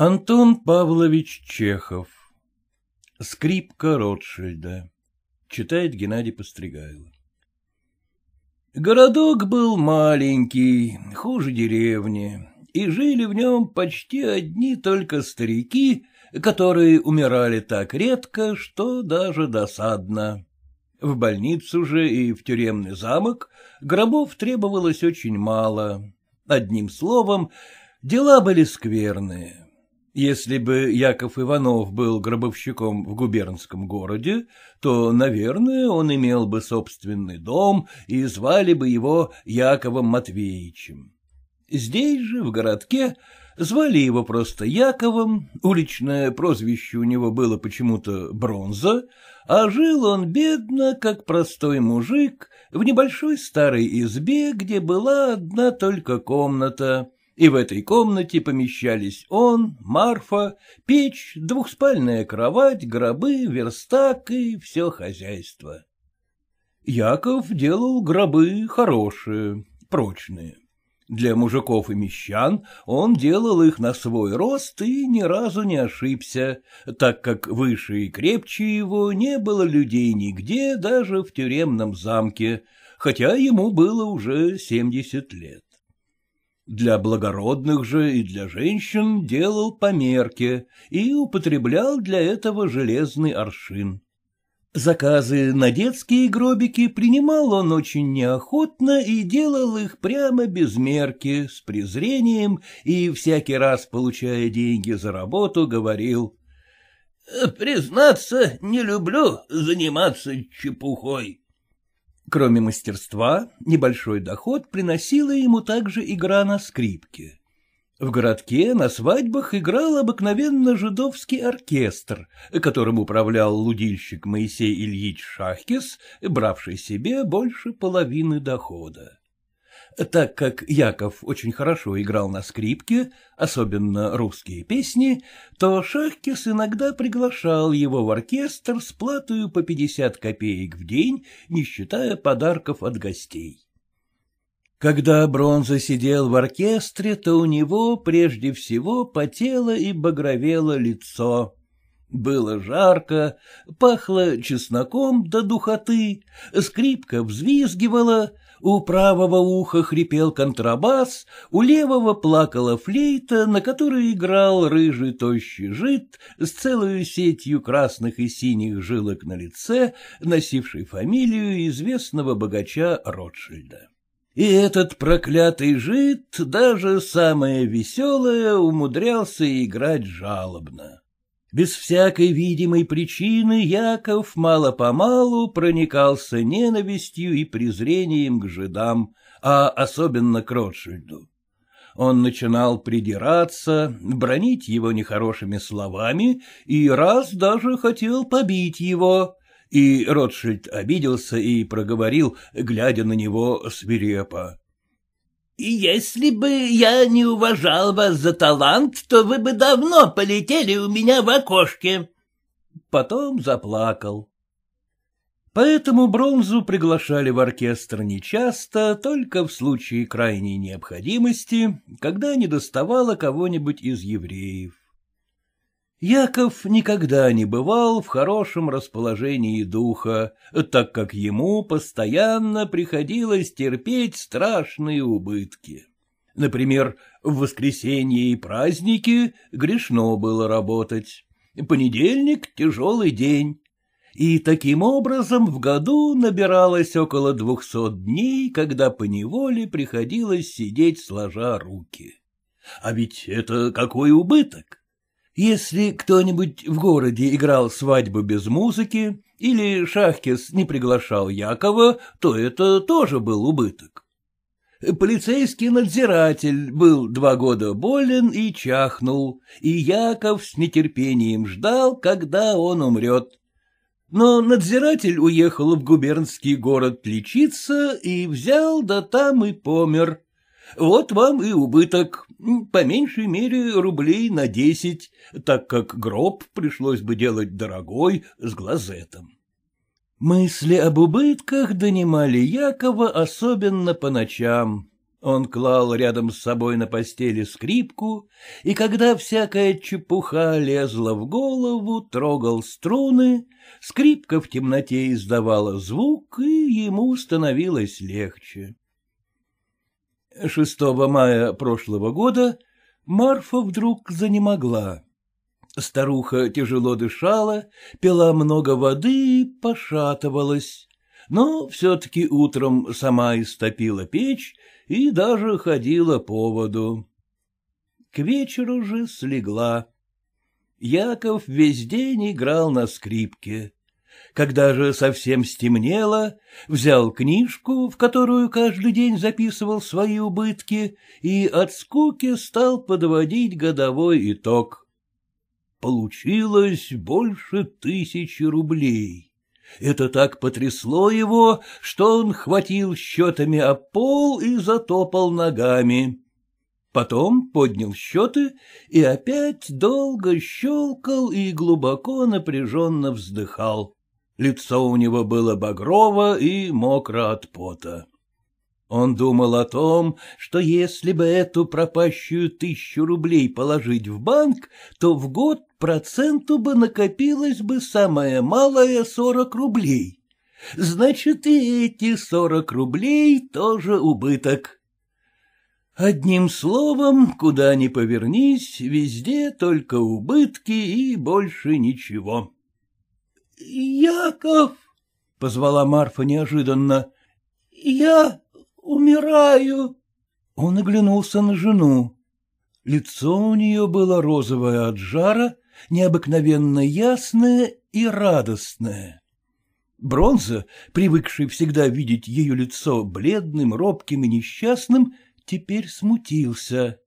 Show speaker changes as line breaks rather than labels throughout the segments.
Антон Павлович Чехов «Скрипка Ротшильда» Читает Геннадий Постригайло Городок был маленький, хуже деревни, и жили в нем почти одни только старики, которые умирали так редко, что даже досадно. В больницу же и в тюремный замок гробов требовалось очень мало. Одним словом, дела были скверные. Если бы Яков Иванов был гробовщиком в губернском городе, то, наверное, он имел бы собственный дом и звали бы его Яковом Матвеевичем. Здесь же, в городке, звали его просто Яковом, уличное прозвище у него было почему-то Бронза, а жил он бедно, как простой мужик, в небольшой старой избе, где была одна только комната — и в этой комнате помещались он, Марфа, печь, двухспальная кровать, гробы, верстак и все хозяйство. Яков делал гробы хорошие, прочные. Для мужиков и мещан он делал их на свой рост и ни разу не ошибся, так как выше и крепче его не было людей нигде, даже в тюремном замке, хотя ему было уже семьдесят лет. Для благородных же и для женщин делал померки и употреблял для этого железный аршин. Заказы на детские гробики принимал он очень неохотно и делал их прямо без мерки, с презрением, и всякий раз, получая деньги за работу, говорил «Признаться, не люблю заниматься чепухой». Кроме мастерства, небольшой доход приносила ему также игра на скрипке. В городке на свадьбах играл обыкновенно жидовский оркестр, которым управлял лудильщик Моисей Ильич Шахкис, бравший себе больше половины дохода. Так как Яков очень хорошо играл на скрипке, особенно русские песни, то Шахкис иногда приглашал его в оркестр с платою по 50 копеек в день, не считая подарков от гостей. Когда Бронза сидел в оркестре, то у него прежде всего потело и багровело лицо. Было жарко, пахло чесноком до духоты, скрипка взвизгивала, у правого уха хрипел контрабас, у левого плакала флейта, на которой играл рыжий тощий жид с целую сетью красных и синих жилок на лице, носивший фамилию известного богача Ротшильда. И этот проклятый жид, даже самое веселое, умудрялся играть жалобно. Без всякой видимой причины Яков мало-помалу проникался ненавистью и презрением к жидам, а особенно к Ротшильду. Он начинал придираться, бронить его нехорошими словами и раз даже хотел побить его. И Ротшильд обиделся и проговорил, глядя на него свирепо. Если бы я не уважал вас за талант, то вы бы давно полетели у меня в окошке. Потом заплакал. Поэтому бронзу приглашали в оркестр нечасто, только в случае крайней необходимости, когда недоставало кого-нибудь из евреев. Яков никогда не бывал в хорошем расположении духа, так как ему постоянно приходилось терпеть страшные убытки. Например, в воскресенье и праздники грешно было работать, понедельник — тяжелый день, и таким образом в году набиралось около двухсот дней, когда поневоле приходилось сидеть сложа руки. А ведь это какой убыток! Если кто-нибудь в городе играл свадьбу без музыки или Шахкис не приглашал Якова, то это тоже был убыток. Полицейский надзиратель был два года болен и чахнул, и Яков с нетерпением ждал, когда он умрет. Но надзиратель уехал в губернский город лечиться и взял, да там и помер. Вот вам и убыток, по меньшей мере рублей на десять, так как гроб пришлось бы делать дорогой с глазетом. Мысли об убытках донимали Якова особенно по ночам. Он клал рядом с собой на постели скрипку, и когда всякая чепуха лезла в голову, трогал струны, скрипка в темноте издавала звук, и ему становилось легче. 6 мая прошлого года Марфа вдруг занемогла. Старуха тяжело дышала, пила много воды и пошатывалась, но все-таки утром сама истопила печь и даже ходила по воду. К вечеру же слегла. Яков весь день играл на скрипке. Когда же совсем стемнело, взял книжку, в которую каждый день записывал свои убытки, и от скуки стал подводить годовой итог. Получилось больше тысячи рублей. Это так потрясло его, что он хватил счетами о пол и затопал ногами. Потом поднял счеты и опять долго щелкал и глубоко напряженно вздыхал. Лицо у него было багрово и мокро от пота. Он думал о том, что если бы эту пропащую тысячу рублей положить в банк, то в год проценту бы накопилось бы самое малое сорок рублей. Значит, и эти сорок рублей тоже убыток. Одним словом, куда ни повернись, везде только убытки и больше ничего. Яков! — позвала Марфа неожиданно. — Я умираю. Он оглянулся на жену. Лицо у нее было розовое от жара, необыкновенно ясное и радостное. Бронза, привыкший всегда видеть ее лицо бледным, робким и несчастным, теперь смутился.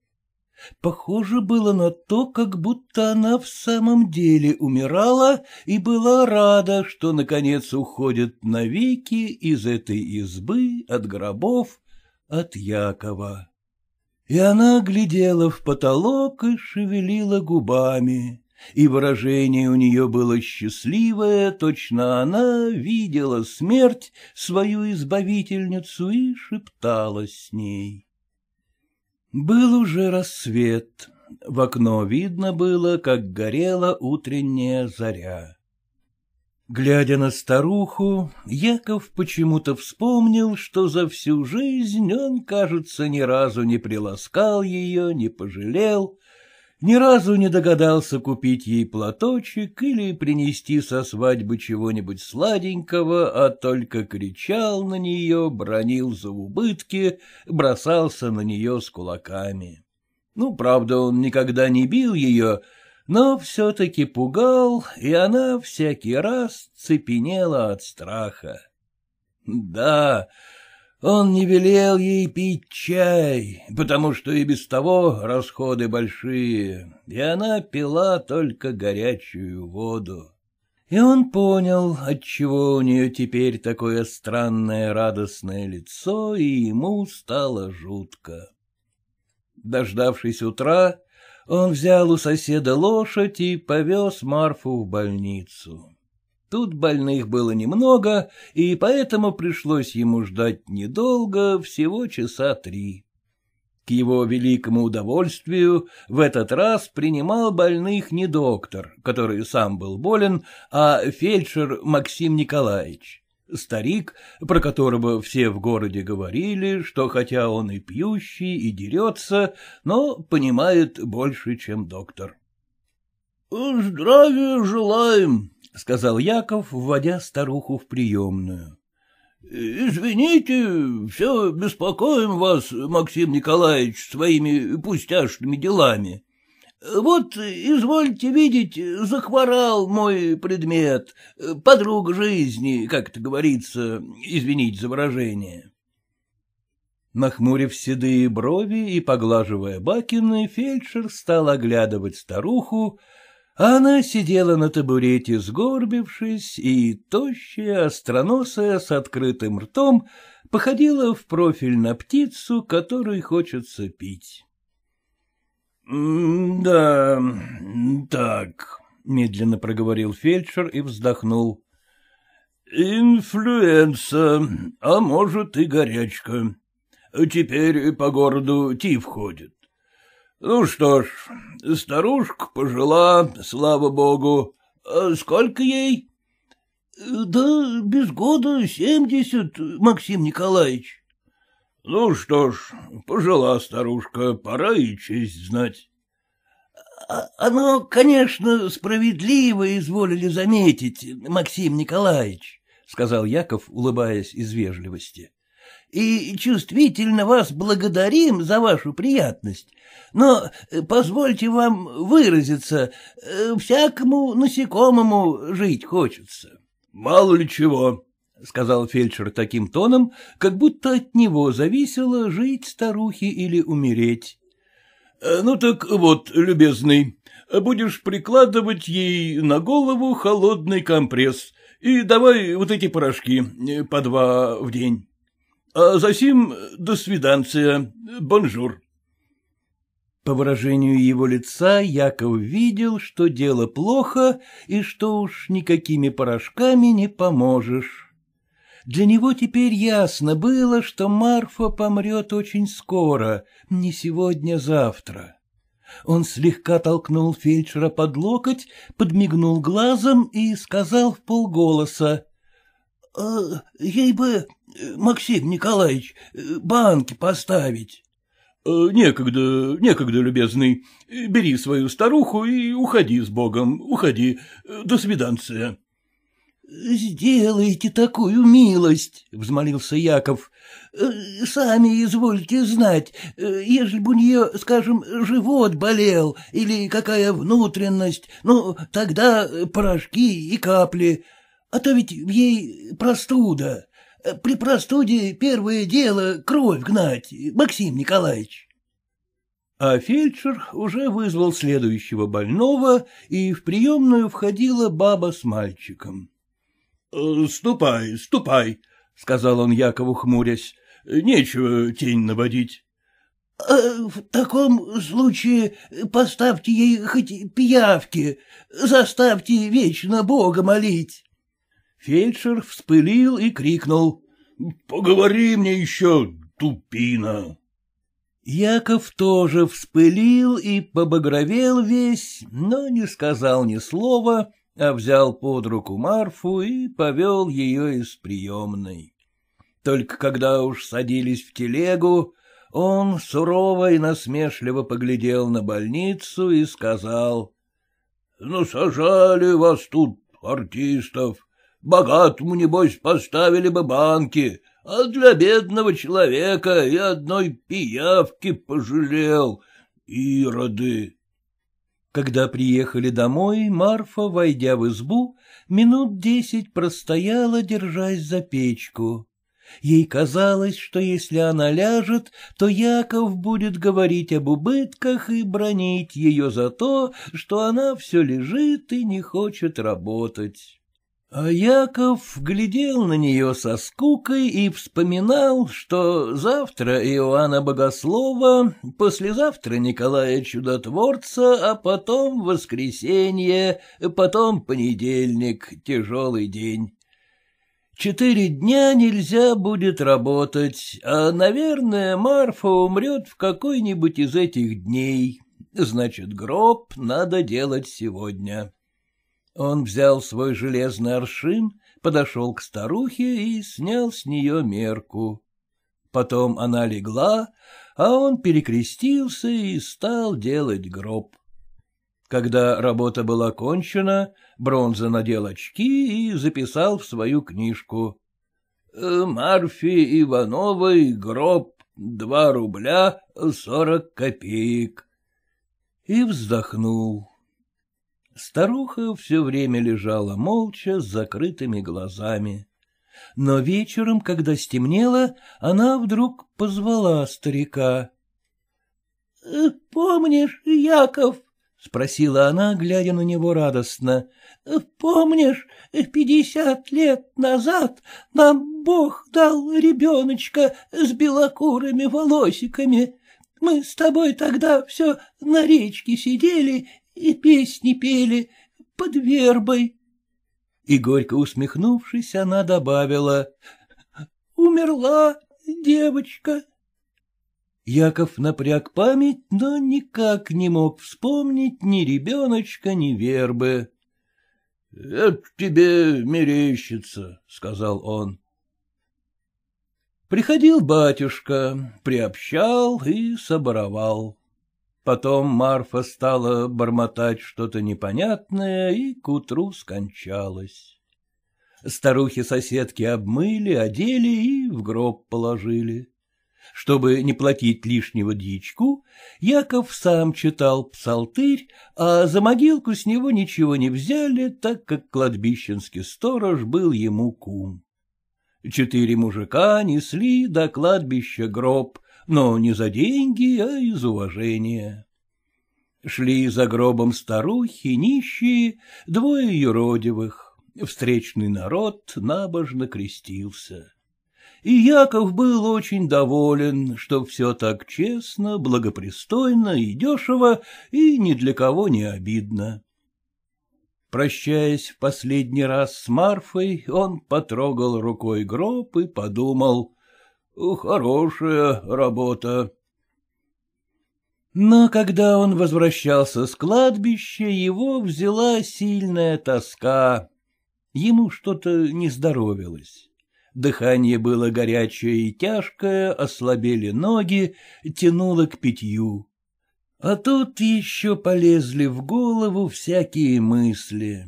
Похоже было на то, как будто она в самом деле умирала и была рада, что, наконец, уходит навеки из этой избы, от гробов, от Якова. И она глядела в потолок и шевелила губами, и выражение у нее было счастливое, точно она видела смерть, свою избавительницу, и шептала с ней. Был уже рассвет. В окно видно было, как горела утренняя заря. Глядя на старуху, Яков почему-то вспомнил, что за всю жизнь он, кажется, ни разу не приласкал ее, не пожалел, ни разу не догадался купить ей платочек или принести со свадьбы чего-нибудь сладенького, а только кричал на нее, бронил за убытки, бросался на нее с кулаками. Ну, правда, он никогда не бил ее, но все-таки пугал, и она всякий раз цепенела от страха. Да, он не велел ей пить чай, потому что и без того расходы большие, и она пила только горячую воду. И он понял, отчего у нее теперь такое странное радостное лицо, и ему стало жутко. Дождавшись утра, он взял у соседа лошадь и повез Марфу в больницу. Тут больных было немного, и поэтому пришлось ему ждать недолго, всего часа три. К его великому удовольствию в этот раз принимал больных не доктор, который сам был болен, а фельдшер Максим Николаевич. Старик, про которого все в городе говорили, что хотя он и пьющий, и дерется, но понимает больше, чем доктор. — Здравия желаем, — сказал Яков, вводя старуху в приемную. «Э, — Извините, все беспокоим вас, Максим Николаевич, своими пустяшными делами. Вот, извольте видеть, захворал мой предмет, подруг жизни, как это говорится, Извинить за выражение. Нахмурив седые брови и поглаживая бакины, фельдшер стал оглядывать старуху, она сидела на табурете, сгорбившись, и тощая, остроносая, с открытым ртом, походила в профиль на птицу, которой хочется пить. — Да, так, — медленно проговорил фельдшер и вздохнул. — Инфлюенса, а может и горячка. Теперь по городу тиф ходит. Ну что ж, старушка пожила, слава богу. А сколько ей? Да без года семьдесят, Максим Николаевич. Ну что ж, пожила старушка, пора и честь знать. А, оно, конечно, справедливо изволили заметить, Максим Николаевич, — сказал Яков, улыбаясь из вежливости и чувствительно вас благодарим за вашу приятность, но э, позвольте вам выразиться, э, всякому насекомому жить хочется. — Мало ли чего, — сказал фельдшер таким тоном, как будто от него зависело жить старухе или умереть. «Э, — Ну так вот, любезный, будешь прикладывать ей на голову холодный компресс и давай вот эти порошки по два в день. А затем до свиданция, бонжур. По выражению его лица Яков видел, что дело плохо и что уж никакими порошками не поможешь. Для него теперь ясно было, что Марфа помрет очень скоро, не сегодня, завтра. Он слегка толкнул фельдшера под локоть, подмигнул глазом и сказал в полголоса а, — Ей бы, э, Максим Николаевич, э, банки поставить. Э, — Некогда, некогда, любезный. Бери свою старуху и уходи с Богом, уходи. До свиданца. Сделайте такую милость, — взмолился Яков. — Сами извольте знать, ежели бы у нее, скажем, живот болел или какая внутренность, ну, тогда порошки и капли — а то ведь ей простуда. При простуде первое дело — кровь гнать, Максим Николаевич. А фельдшер уже вызвал следующего больного, и в приемную входила баба с мальчиком. Э, — Ступай, ступай, — сказал он Якову, хмурясь. — Нечего тень наводить. «А в таком случае поставьте ей хоть пиявки, заставьте вечно Бога молить. Фельдшер вспылил и крикнул. — Поговори мне еще, тупина! Яков тоже вспылил и побагровел весь, но не сказал ни слова, а взял под руку Марфу и повел ее из приемной. Только когда уж садились в телегу, он сурово и насмешливо поглядел на больницу и сказал. «Ну, — Насажали вас тут, артистов, Богатому, небось, поставили бы банки, а для бедного человека и одной пиявки пожалел, ироды. Когда приехали домой, Марфа, войдя в избу, минут десять простояла, держась за печку. Ей казалось, что если она ляжет, то Яков будет говорить об убытках и бронить ее за то, что она все лежит и не хочет работать. А Яков глядел на нее со скукой и вспоминал, что завтра Иоанна Богослова, послезавтра Николая Чудотворца, а потом воскресенье, потом понедельник, тяжелый день. Четыре дня нельзя будет работать, а, наверное, Марфа умрет в какой-нибудь из этих дней. Значит, гроб надо делать сегодня. Он взял свой железный аршин, подошел к старухе и снял с нее мерку. Потом она легла, а он перекрестился и стал делать гроб. Когда работа была кончена, Бронза надел очки и записал в свою книжку. «Э, «Марфи Ивановой гроб два рубля сорок копеек». И вздохнул. Старуха все время лежала молча с закрытыми глазами. Но вечером, когда стемнело, она вдруг позвала старика. «Э, — Помнишь, Яков? — спросила она, глядя на него радостно. «Э, — Помнишь, пятьдесят лет назад нам Бог дал ребеночка с белокурыми волосиками? Мы с тобой тогда все на речке сидели и песни пели под вербой. И, горько усмехнувшись, она добавила «Умерла девочка». Яков напряг память, но никак не мог вспомнить ни ребеночка, ни вербы. — Это тебе мерещится, — сказал он. Приходил батюшка, приобщал и соборовал. Потом Марфа стала бормотать что-то непонятное и к утру скончалась. Старухи-соседки обмыли, одели и в гроб положили. Чтобы не платить лишнего дичку, Яков сам читал псалтырь, а за могилку с него ничего не взяли, так как кладбищенский сторож был ему кум. Четыре мужика несли до кладбища гроб, но не за деньги, а из уважения. Шли за гробом старухи, нищие, двое юродивых. Встречный народ набожно крестился. И Яков был очень доволен, что все так честно, благопристойно и дешево, и ни для кого не обидно. Прощаясь в последний раз с Марфой, он потрогал рукой гроб и подумал — Хорошая работа. Но когда он возвращался с кладбища, его взяла сильная тоска. Ему что-то не здоровилось. Дыхание было горячее и тяжкое, ослабели ноги, тянуло к питью. А тут еще полезли в голову всякие мысли.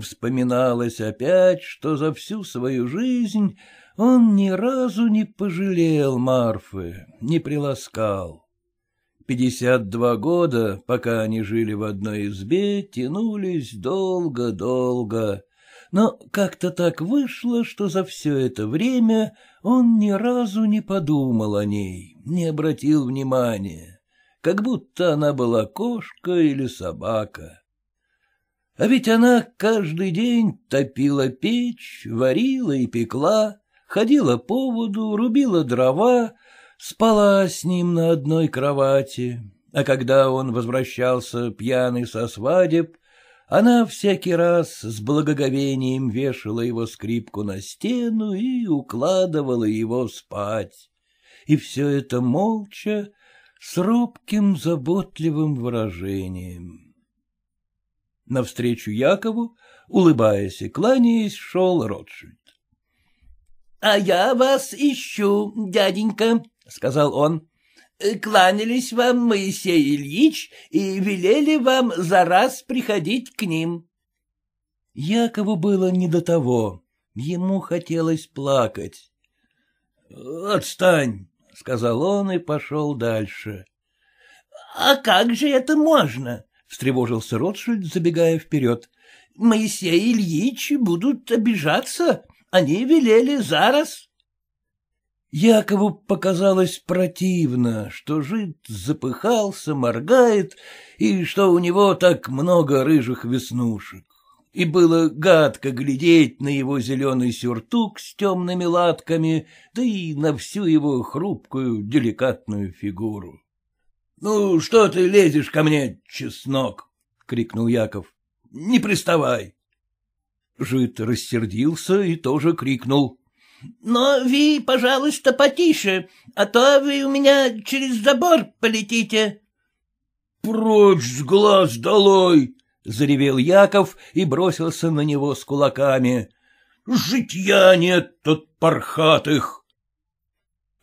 Вспоминалось опять, что за всю свою жизнь он ни разу не пожалел Марфы, не приласкал. Пятьдесят два года, пока они жили в одной избе, тянулись долго-долго, но как-то так вышло, что за все это время он ни разу не подумал о ней, не обратил внимания, как будто она была кошка или собака. А ведь она каждый день топила печь, варила и пекла, ходила по воду, рубила дрова, спала с ним на одной кровати. А когда он возвращался пьяный со свадеб, она всякий раз с благоговением вешала его скрипку на стену и укладывала его спать. И все это молча, с робким заботливым выражением. Навстречу Якову, улыбаясь и кланяясь, шел Ротшильд. — А я вас ищу, дяденька, — сказал он. Э, — Кланялись вам Моисей Ильич и велели вам за раз приходить к ним. Якову было не до того. Ему хотелось плакать. «Э, — Отстань, — сказал он и пошел дальше. — А как же это можно? — встревожился Ротшильд, забегая вперед. — Моисей Ильич будут обижаться. Они велели зараз. Якову показалось противно, что жид запыхался, моргает, и что у него так много рыжих веснушек. И было гадко глядеть на его зеленый сюртук с темными латками, да и на всю его хрупкую, деликатную фигуру. — Ну, что ты лезешь ко мне, чеснок? — крикнул Яков. — Не приставай. Жид рассердился и тоже крикнул. — Но вы, пожалуйста, потише, а то вы у меня через забор полетите. — Прочь с глаз долой! — заревел Яков и бросился на него с кулаками. — Житья нет от пархатых!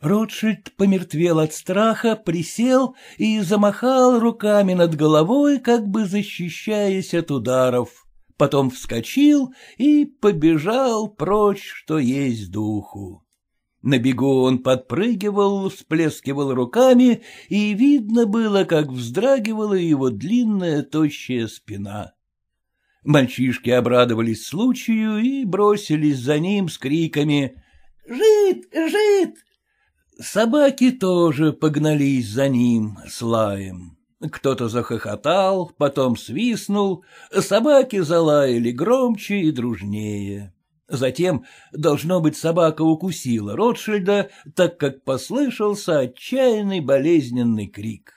Ротшильд помертвел от страха, присел и замахал руками над головой, как бы защищаясь от ударов потом вскочил и побежал прочь, что есть духу. На бегу он подпрыгивал, всплескивал руками, и видно было, как вздрагивала его длинная тощая спина. Мальчишки обрадовались случаю и бросились за ним с криками «Жид! Жид!». Собаки тоже погнались за ним с лаем. Кто-то захохотал, потом свистнул, собаки залаяли громче и дружнее. Затем, должно быть, собака укусила Ротшильда, так как послышался отчаянный болезненный крик.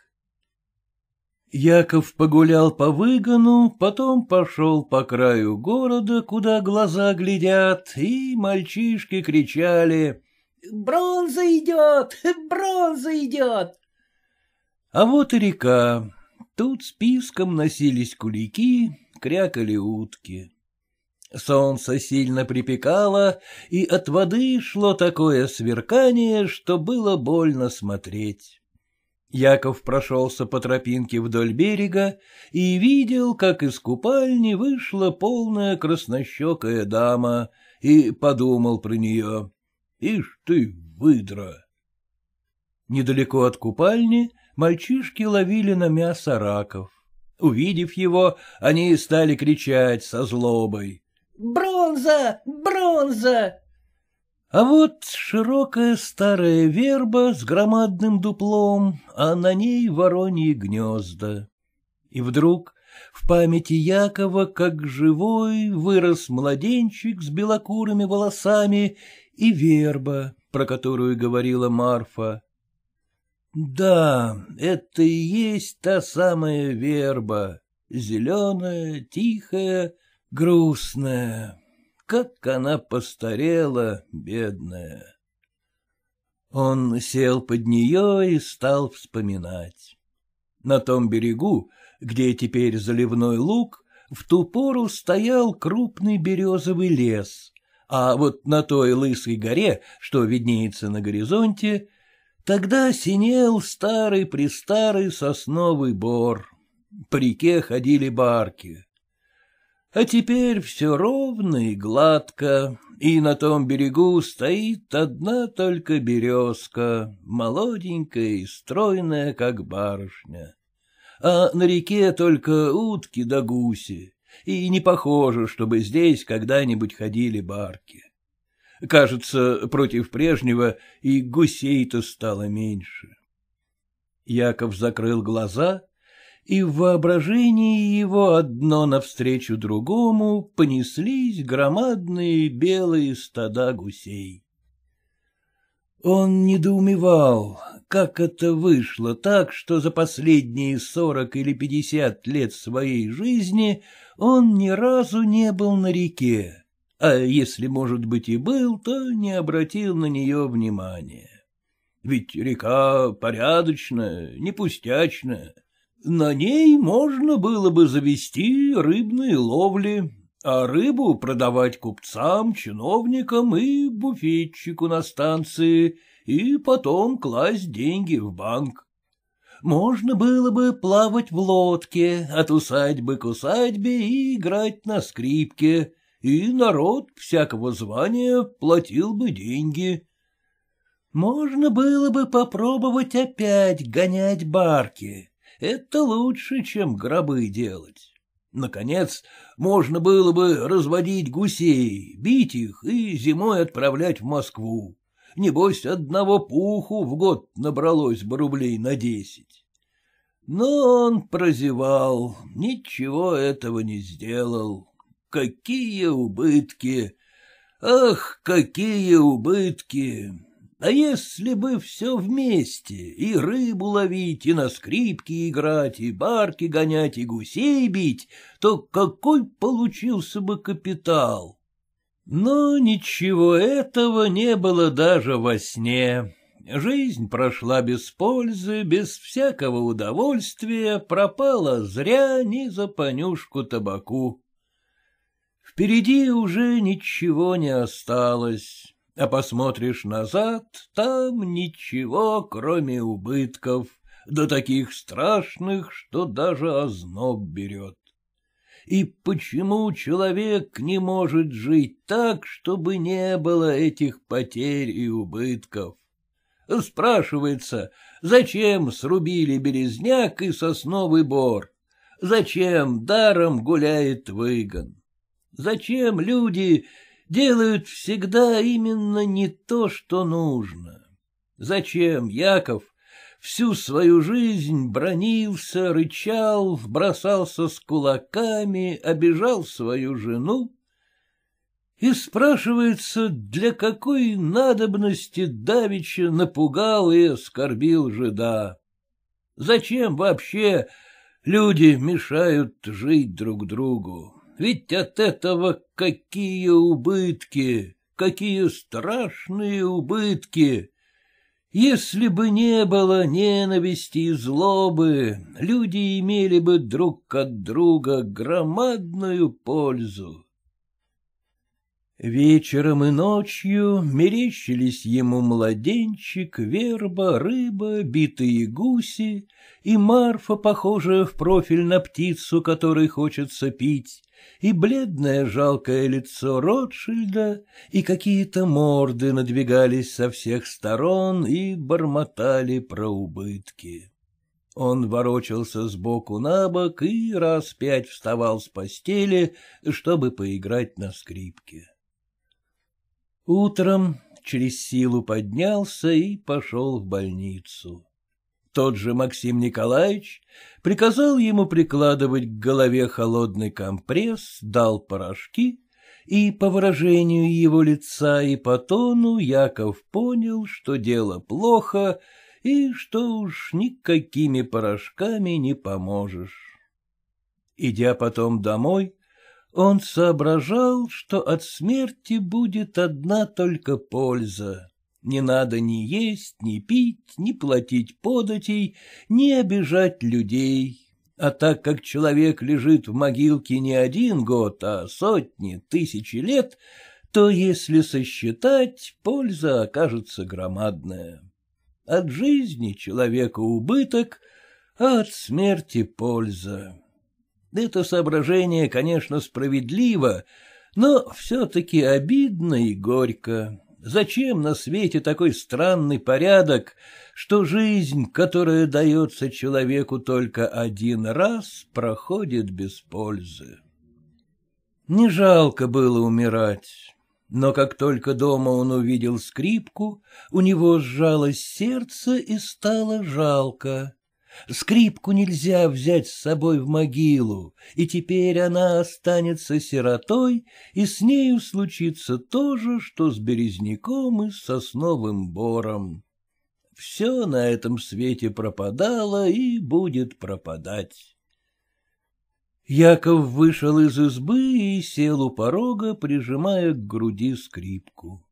Яков погулял по выгону, потом пошел по краю города, куда глаза глядят, и мальчишки кричали «Бронза идет! Бронза идет!» А вот и река. Тут списком носились кулики, крякали утки. Солнце сильно припекало, и от воды шло такое сверкание, что было больно смотреть. Яков прошелся по тропинке вдоль берега и видел, как из купальни вышла полная краснощекая дама, и подумал про нее. «Ишь ты, выдра!» Недалеко от купальни мальчишки ловили на мясо раков. Увидев его, они стали кричать со злобой. «Бронза! Бронза!» А вот широкая старая верба с громадным дуплом, а на ней вороньи гнезда. И вдруг в памяти Якова, как живой, вырос младенчик с белокурыми волосами и верба, про которую говорила Марфа. Да, это и есть та самая верба, зеленая, тихая, грустная. Как она постарела, бедная. Он сел под нее и стал вспоминать. На том берегу, где теперь заливной луг, в ту пору стоял крупный березовый лес, а вот на той лысой горе, что виднеется на горизонте, Тогда синел старый-престарый сосновый бор. По реке ходили барки. А теперь все ровно и гладко, и на том берегу стоит одна только березка, молоденькая и стройная, как барышня. А на реке только утки да гуси, и не похоже, чтобы здесь когда-нибудь ходили барки. Кажется, против прежнего и гусей-то стало меньше. Яков закрыл глаза, и в воображении его одно навстречу другому понеслись громадные белые стада гусей. Он недоумевал, как это вышло так, что за последние сорок или пятьдесят лет своей жизни он ни разу не был на реке а если, может быть, и был, то не обратил на нее внимания. Ведь река порядочная, не пустячная. На ней можно было бы завести рыбные ловли, а рыбу продавать купцам, чиновникам и буфетчику на станции, и потом класть деньги в банк. Можно было бы плавать в лодке от усадьбы к усадьбе и играть на скрипке, и народ всякого звания платил бы деньги. Можно было бы попробовать опять гонять барки. Это лучше, чем гробы делать. Наконец, можно было бы разводить гусей, бить их и зимой отправлять в Москву. Небось, одного пуху в год набралось бы рублей на десять. Но он прозевал, ничего этого не сделал какие убытки! Ах, какие убытки! А если бы все вместе, и рыбу ловить, и на скрипке играть, и барки гонять, и гусей бить, то какой получился бы капитал? Но ничего этого не было даже во сне. Жизнь прошла без пользы, без всякого удовольствия, пропала зря ни за понюшку табаку. Впереди уже ничего не осталось, а посмотришь назад, там ничего, кроме убытков, да таких страшных, что даже озноб берет. И почему человек не может жить так, чтобы не было этих потерь и убытков? Спрашивается, зачем срубили березняк и сосновый бор? Зачем даром гуляет выгон? Зачем люди делают всегда именно не то, что нужно? Зачем Яков всю свою жизнь бронился, рычал, бросался с кулаками, обижал свою жену? И спрашивается, для какой надобности Давича напугал и оскорбил жида? Зачем вообще люди мешают жить друг другу? ведь от этого какие убытки, какие страшные убытки! Если бы не было ненависти и злобы, люди имели бы друг от друга громадную пользу. Вечером и ночью мерещились ему младенчик, верба, рыба, битые гуси, и Марфа, похожая в профиль на птицу, которой хочется пить, и бледное жалкое лицо Ротшильда, и какие-то морды надвигались со всех сторон и бормотали про убытки. Он ворочался сбоку на бок и раз пять вставал с постели, чтобы поиграть на скрипке. Утром через силу поднялся и пошел в больницу тот же Максим Николаевич приказал ему прикладывать к голове холодный компресс, дал порошки, и по выражению его лица и по тону Яков понял, что дело плохо и что уж никакими порошками не поможешь. Идя потом домой, он соображал, что от смерти будет одна только польза не надо ни есть, ни пить, ни платить податей, ни обижать людей. А так как человек лежит в могилке не один год, а сотни, тысячи лет, то, если сосчитать, польза окажется громадная. От жизни человека убыток, а от смерти польза. Это соображение, конечно, справедливо, но все-таки обидно и горько. Зачем на свете такой странный порядок, что жизнь, которая дается человеку только один раз, проходит без пользы? Не жалко было умирать, но как только дома он увидел скрипку, у него сжалось сердце и стало жалко. Скрипку нельзя взять с собой в могилу, и теперь она останется сиротой, и с нею случится то же, что с березняком и с сосновым бором. Все на этом свете пропадало и будет пропадать. Яков вышел из избы и сел у порога, прижимая к груди скрипку.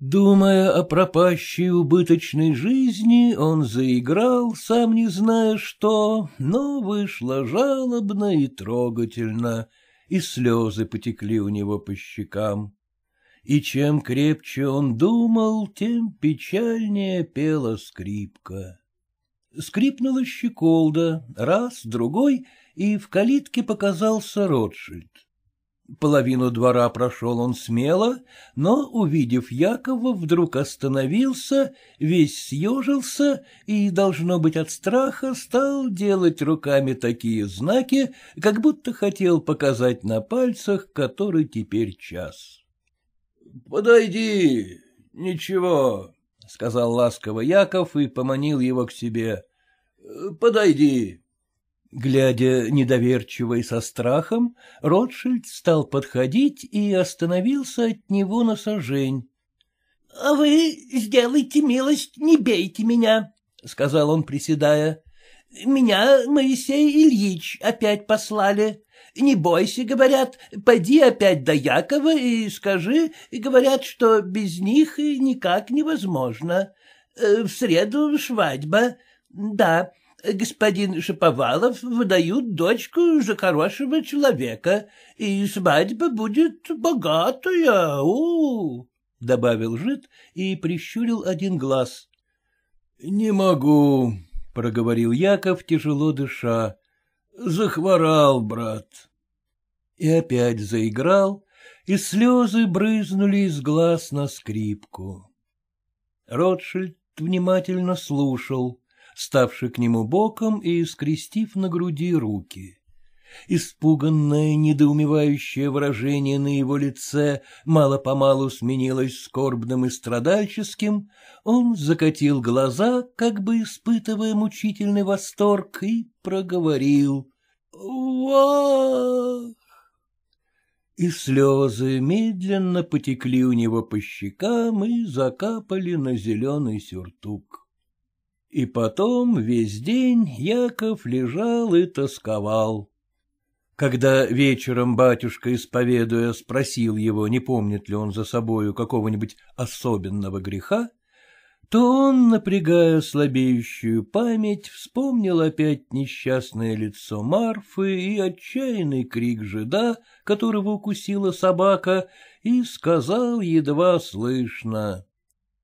Думая о пропащей убыточной жизни, он заиграл, сам не зная что, но вышло жалобно и трогательно, и слезы потекли у него по щекам. И чем крепче он думал, тем печальнее пела скрипка. Скрипнула щеколда, раз, другой, и в калитке показался Ротшильд. Половину двора прошел он смело, но, увидев Якова, вдруг остановился, весь съежился и, должно быть, от страха стал делать руками такие знаки, как будто хотел показать на пальцах, который теперь час. — Подойди, ничего, — сказал ласково Яков и поманил его к себе. — Подойди. Глядя недоверчиво и со страхом, Ротшильд стал подходить и остановился от него на сожень. А Вы сделайте милость, не бейте меня, — сказал он, приседая. — Меня Моисей Ильич опять послали. Не бойся, говорят, пойди опять до Якова и скажи, говорят, что без них никак невозможно. Э, в среду свадьба. Да, господин Шаповалов выдают дочку за хорошего человека, и свадьба будет богатая, у, -у, -у — добавил жид и прищурил один глаз. — Не могу, — проговорил Яков, тяжело дыша. — Захворал, брат. И опять заиграл, и слезы брызнули из глаз на скрипку. Ротшильд внимательно слушал ставши к нему боком и скрестив на груди руки. Испуганное, недоумевающее выражение на его лице мало-помалу сменилось скорбным и страдальческим, он закатил глаза, как бы испытывая мучительный восторг, и проговорил «Вах!» И слезы медленно потекли у него по щекам и закапали на зеленый сюртук. И потом весь день Яков лежал и тосковал. Когда вечером батюшка, исповедуя, спросил его, не помнит ли он за собою какого-нибудь особенного греха, то он, напрягая слабеющую память, вспомнил опять несчастное лицо Марфы и отчаянный крик жида, которого укусила собака, и сказал едва слышно.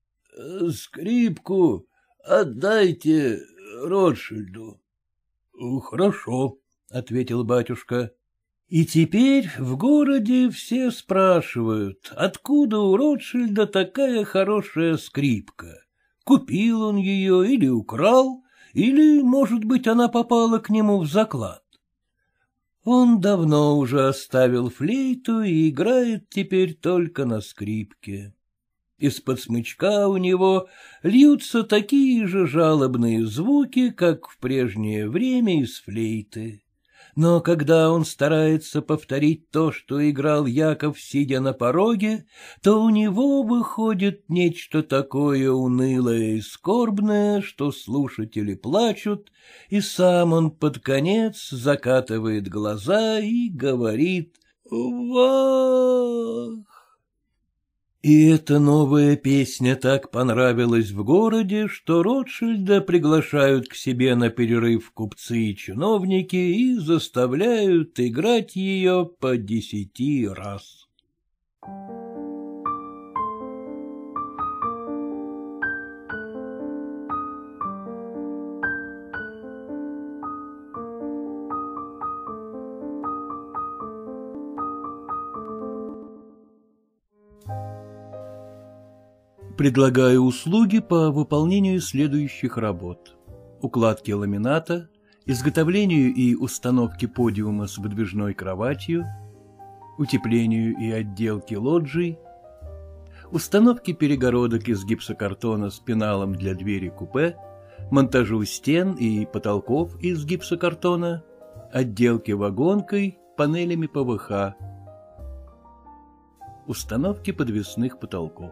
— Скрипку Отдайте Ротшильду. — Хорошо, — ответил батюшка. И теперь в городе все спрашивают, откуда у Ротшильда такая хорошая скрипка. Купил он ее или украл, или, может быть, она попала к нему в заклад. Он давно уже оставил флейту и играет теперь только на скрипке. Из-под смычка у него льются такие же жалобные звуки, как в прежнее время из флейты. Но когда он старается повторить то, что играл Яков, сидя на пороге, то у него выходит нечто такое унылое и скорбное, что слушатели плачут, и сам он под конец закатывает глаза и говорит «Вах!» И эта новая песня так понравилась в городе, что Ротшильда приглашают к себе на перерыв купцы и чиновники и заставляют играть ее по десяти раз. Thank you. Предлагаю услуги по выполнению следующих работ. Укладки ламината, изготовлению и установке подиума с выдвижной кроватью, утеплению и отделке лоджий, установке перегородок из гипсокартона с пеналом для двери купе, монтажу стен и потолков из гипсокартона, отделке вагонкой, панелями ПВХ, установке подвесных потолков.